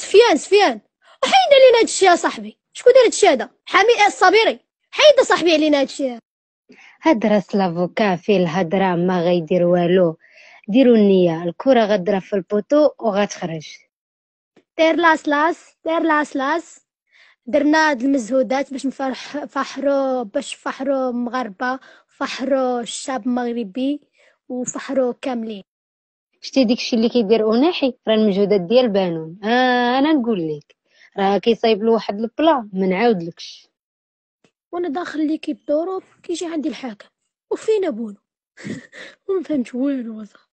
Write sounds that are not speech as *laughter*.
سفيان سفيان حيد علينا هادشي الشيء يا صاحبي شكون دار هادشي هذا حامي الصبيري حيد صاحبي علينا هادشي الشيء هضره لافوكا في الهضره ما غيدير والو ديروا النيه الكره غدرة في البوطو وغتخرج دير لاس لاس دير لاس لاس درنا هاد المزهودات باش نفرحو باش فحرو مغاربه فحرو الشعب المغربي وفحرو كاملين شتي داكشي اللي كيدير اوناحي راه المجهودات ديال بانون آه انا نقول لك راه كيصايب له واحد البلا ما نعاودلكش وانا داخل ليكيب دوروب كيجي عندي الحاكم وفين بونو *laughs* ما فهمتش والو